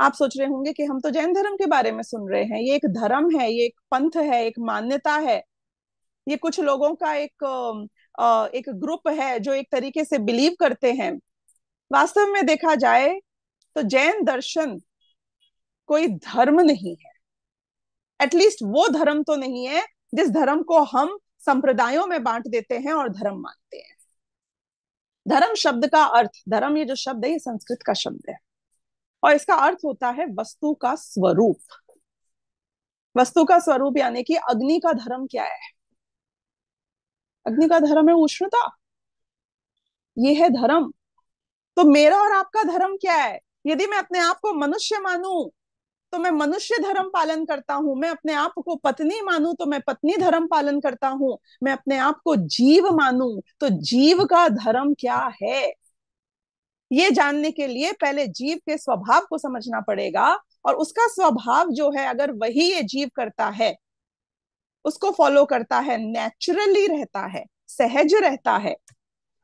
आप सोच रहे होंगे कि हम तो जैन धर्म के बारे में सुन रहे हैं ये एक धर्म है ये एक पंथ है एक मान्यता है ये कुछ लोगों का एक एक ग्रुप है जो एक तरीके से बिलीव करते हैं वास्तव में देखा जाए तो जैन दर्शन कोई धर्म नहीं है एटलीस्ट वो धर्म तो नहीं है जिस धर्म को हम संप्रदायों में बांट देते हैं और धर्म मानते हैं धर्म शब्द का अर्थ धर्म ये जो शब्द है ये संस्कृत का शब्द है और इसका अर्थ होता है वस्तु का स्वरूप वस्तु का स्वरूप यानी कि अग्नि का धर्म क्या है अग्नि का धर्म है उष्णता ये है धर्म तो मेरा और आपका धर्म क्या है यदि मैं अपने आप को मनुष्य मानू तो मैं मनुष्य धर्म पालन करता हूं मैं अपने आप को पत्नी मानू तो मैं पत्नी धर्म पालन करता हूं मैं अपने आप को जीव मानू तो जीव का धर्म क्या है ये जानने के लिए पहले जीव के स्वभाव को समझना पड़ेगा और उसका स्वभाव जो है अगर वही ये जीव करता है उसको फॉलो करता है नेचुरली रहता है सहज रहता है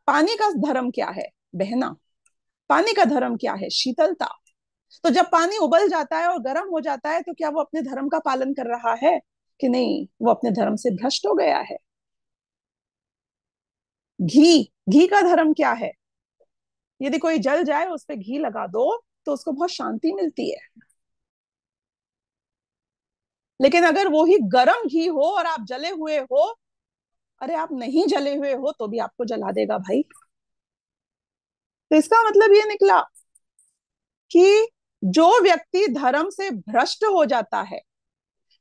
पानी का धर्म क्या है बहना पानी का धर्म क्या है शीतलता तो जब पानी उबल जाता है और गर्म हो जाता है तो क्या वो अपने धर्म का पालन कर रहा है कि नहीं वो अपने धर्म से भ्रष्ट हो गया है घी घी का धर्म क्या है यदि कोई जल जाए उस पर घी लगा दो तो उसको बहुत शांति मिलती है लेकिन अगर वो ही गर्म घी हो और आप जले हुए हो अरे आप नहीं जले हुए हो तो भी आपको जला देगा भाई तो इसका मतलब ये निकला कि जो व्यक्ति धर्म से भ्रष्ट हो जाता है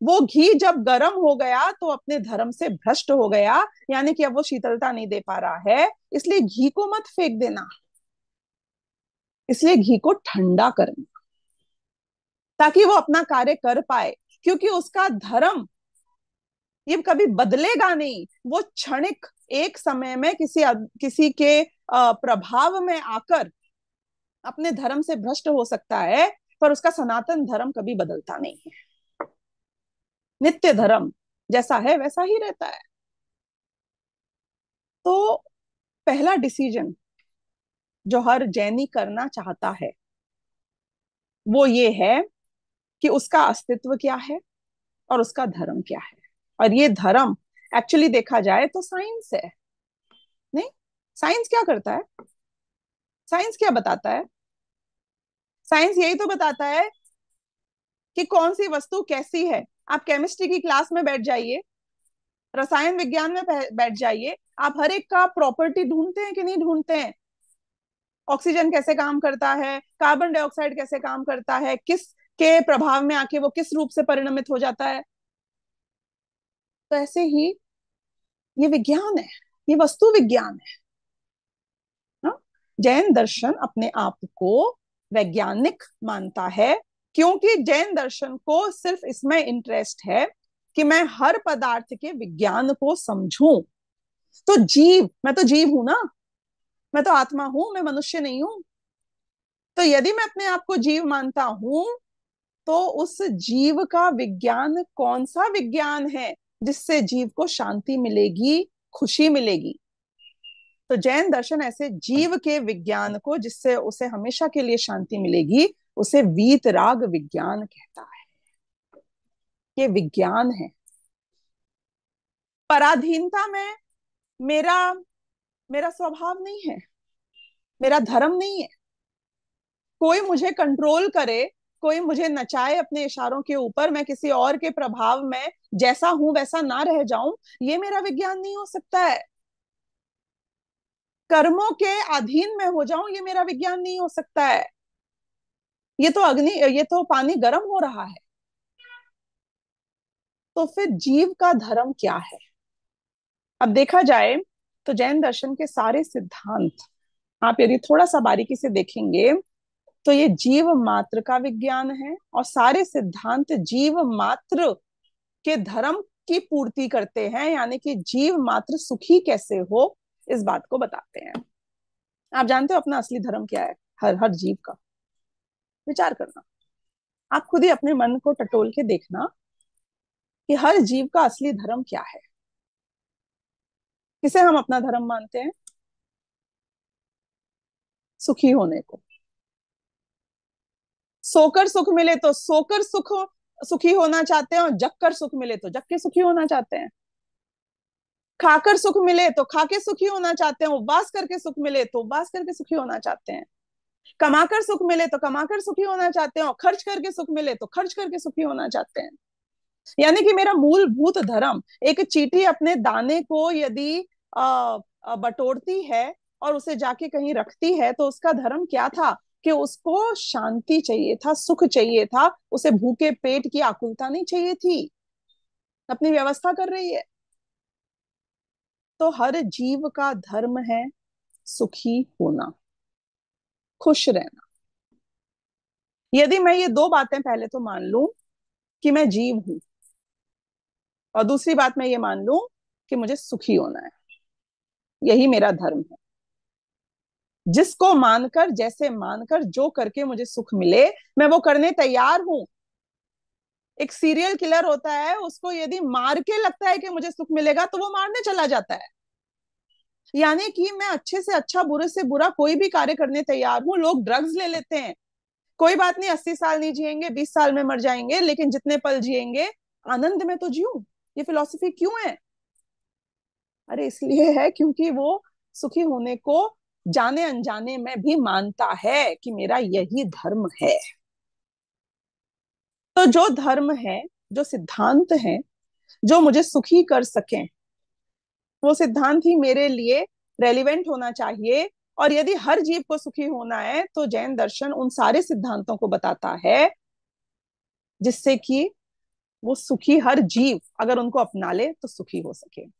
वो घी जब गर्म हो गया तो अपने धर्म से भ्रष्ट हो गया यानी कि अब वो शीतलता नहीं दे पा रहा है इसलिए घी को मत फेंक देना इसलिए घी को ठंडा करना ताकि वो अपना कार्य कर पाए क्योंकि उसका धर्म ये कभी बदलेगा नहीं वो क्षणिक एक समय में किसी किसी के प्रभाव में आकर अपने धर्म से भ्रष्ट हो सकता है पर उसका सनातन धर्म कभी बदलता नहीं है नित्य धर्म जैसा है वैसा ही रहता है तो पहला डिसीजन जो हर जैनी करना चाहता है वो ये है कि उसका अस्तित्व क्या है और उसका धर्म क्या है और ये धर्म एक्चुअली देखा जाए तो साइंस है नहीं साइंस क्या करता है साइंस क्या बताता है साइंस यही तो बताता है कि कौन सी वस्तु कैसी है आप केमिस्ट्री की क्लास में बैठ जाइए रसायन विज्ञान में बैठ जाइए आप हर एक का प्रॉपर्टी ढूंढते हैं कि नहीं ढूंढते हैं ऑक्सीजन कैसे काम करता है कार्बन डाइऑक्साइड कैसे काम करता है किस के प्रभाव में आके वो किस रूप से परिणमित हो जाता है तो ऐसे ही ये विज्ञान है ये वस्तु विज्ञान है हाँ, जैन दर्शन अपने आप को वैज्ञानिक मानता है क्योंकि जैन दर्शन को सिर्फ इसमें इंटरेस्ट है कि मैं हर पदार्थ के विज्ञान को समझूं तो जीव मैं तो जीव हूं ना मैं तो आत्मा हूं मैं मनुष्य नहीं हूं तो यदि मैं अपने आप को जीव मानता हूं तो उस जीव का विज्ञान कौन सा विज्ञान है जिससे जीव को शांति मिलेगी खुशी मिलेगी तो जैन दर्शन ऐसे जीव के विज्ञान को जिससे उसे हमेशा के लिए शांति मिलेगी उसे वीतराग विज्ञान कहता है ये विज्ञान है पराधीनता में मेरा मेरा स्वभाव नहीं है मेरा धर्म नहीं है कोई मुझे कंट्रोल करे कोई मुझे नचाए अपने इशारों के ऊपर मैं किसी और के प्रभाव में जैसा हूं वैसा ना रह जाऊं ये मेरा विज्ञान नहीं हो सकता है कर्मों के अधीन में हो जाऊं ये मेरा विज्ञान नहीं हो सकता है ये तो अग्नि ये तो पानी गर्म हो रहा है तो फिर जीव का धर्म क्या है अब देखा जाए तो जैन दर्शन के सारे सिद्धांत आप यदि थोड़ा सा बारीकी से देखेंगे तो ये जीव मात्र का विज्ञान है और सारे सिद्धांत जीव मात्र के धर्म की पूर्ति करते हैं यानी कि जीव मात्र सुखी कैसे हो इस बात को बताते हैं आप जानते हो अपना असली धर्म क्या है हर हर जीव का विचार करना आप खुद ही अपने मन को टटोल के देखना कि हर जीव का असली धर्म क्या है किसे हम अपना धर्म मानते हैं सुखी होने को सोकर सुख मिले तो सोकर सुख सुखी होना चाहते हैं और जककर सुख मिले तो जक के सुखी होना चाहते हैं खाकर सुख मिले तो खाके सुखी होना चाहते हैं उपवास करके सुख मिले तो उपवास करके सुखी होना चाहते हैं कमाकर सुख मिले तो कमाकर सुखी होना चाहते हैं और खर्च करके सुख मिले तो खर्च करके सुखी होना चाहते हैं यानी कि मेरा मूलभूत धर्म एक चीटी अपने दाने को यदि बटोरती है और उसे जाके कहीं रखती है तो उसका धर्म क्या था कि उसको शांति चाहिए था सुख चाहिए था उसे भूखे पेट की आकुलता नहीं चाहिए थी अपनी व्यवस्था कर रही है तो हर जीव का धर्म है सुखी होना खुश रहना यदि मैं ये दो बातें पहले तो मान लू कि मैं जीव हूं और दूसरी बात मैं ये मान लू कि मुझे सुखी होना है यही मेरा धर्म है जिसको मानकर जैसे मानकर जो करके मुझे सुख मिले मैं वो करने तैयार हूं एक सीरियल किलर होता है उसको यदि मार के लगता है कि मुझे सुख मिलेगा तो वो मारने चला जाता है यानी कि मैं अच्छे से अच्छा बुरे से बुरा कोई भी कार्य करने तैयार हूं लोग ड्रग्स ले लेते हैं कोई बात नहीं अस्सी साल नहीं जिएंगे बीस साल में मर जाएंगे लेकिन जितने पल जिएंगे आनंद में तो जीऊ ये फिलोसफी क्यों है अरे इसलिए है क्योंकि वो सुखी होने को जाने अनजाने में भी मानता है कि मेरा यही धर्म है तो जो धर्म है जो सिद्धांत है जो मुझे सुखी कर सके वो सिद्धांत ही मेरे लिए रेलिवेंट होना चाहिए और यदि हर जीव को सुखी होना है तो जैन दर्शन उन सारे सिद्धांतों को बताता है जिससे कि वो सुखी हर जीव अगर उनको अपना ले तो सुखी हो सके